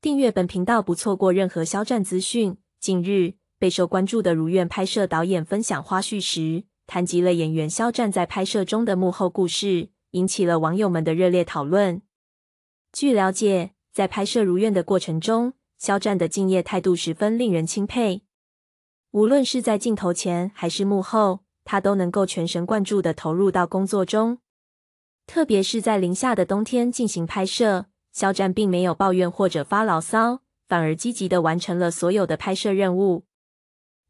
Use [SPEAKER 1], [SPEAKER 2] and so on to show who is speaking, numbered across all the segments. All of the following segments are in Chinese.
[SPEAKER 1] 订阅本频道，不错过任何肖战资讯。近日备受关注的《如愿》拍摄导演分享花絮时，谈及了演员肖战在拍摄中的幕后故事，引起了网友们的热烈讨论。据了解，在拍摄《如愿》的过程中，肖战的敬业态度十分令人钦佩。无论是在镜头前还是幕后，他都能够全神贯注的投入到工作中。特别是在零下的冬天进行拍摄。肖战并没有抱怨或者发牢骚，反而积极的完成了所有的拍摄任务。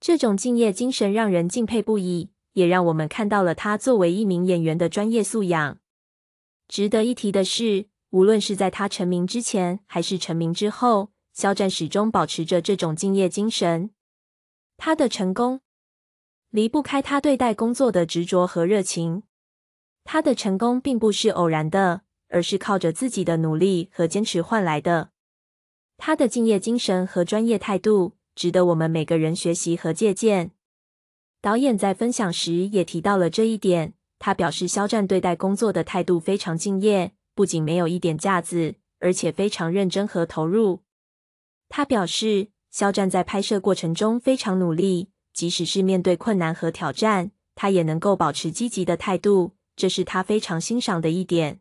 [SPEAKER 1] 这种敬业精神让人敬佩不已，也让我们看到了他作为一名演员的专业素养。值得一提的是，无论是在他成名之前还是成名之后，肖战始终保持着这种敬业精神。他的成功离不开他对待工作的执着和热情。他的成功并不是偶然的。而是靠着自己的努力和坚持换来的。他的敬业精神和专业态度值得我们每个人学习和借鉴。导演在分享时也提到了这一点，他表示肖战对待工作的态度非常敬业，不仅没有一点架子，而且非常认真和投入。他表示，肖战在拍摄过程中非常努力，即使是面对困难和挑战，他也能够保持积极的态度，这是他非常欣赏的一点。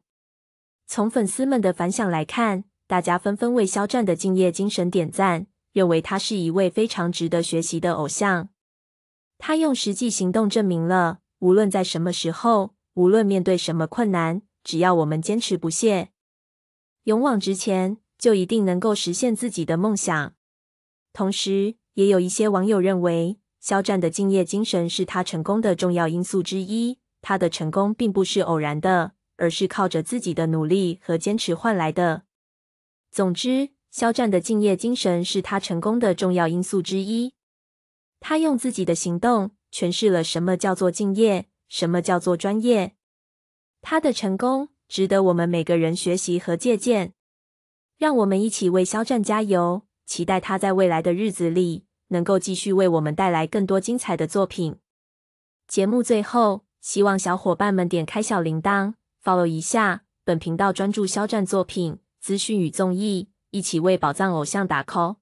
[SPEAKER 1] 从粉丝们的反响来看，大家纷纷为肖战的敬业精神点赞，认为他是一位非常值得学习的偶像。他用实际行动证明了，无论在什么时候，无论面对什么困难，只要我们坚持不懈、勇往直前，就一定能够实现自己的梦想。同时，也有一些网友认为，肖战的敬业精神是他成功的重要因素之一，他的成功并不是偶然的。而是靠着自己的努力和坚持换来的。总之，肖战的敬业精神是他成功的重要因素之一。他用自己的行动诠释了什么叫做敬业，什么叫做专业。他的成功值得我们每个人学习和借鉴。让我们一起为肖战加油，期待他在未来的日子里能够继续为我们带来更多精彩的作品。节目最后，希望小伙伴们点开小铃铛。follow 一下，本频道专注肖战作品资讯与综艺，一起为宝藏偶像打 call。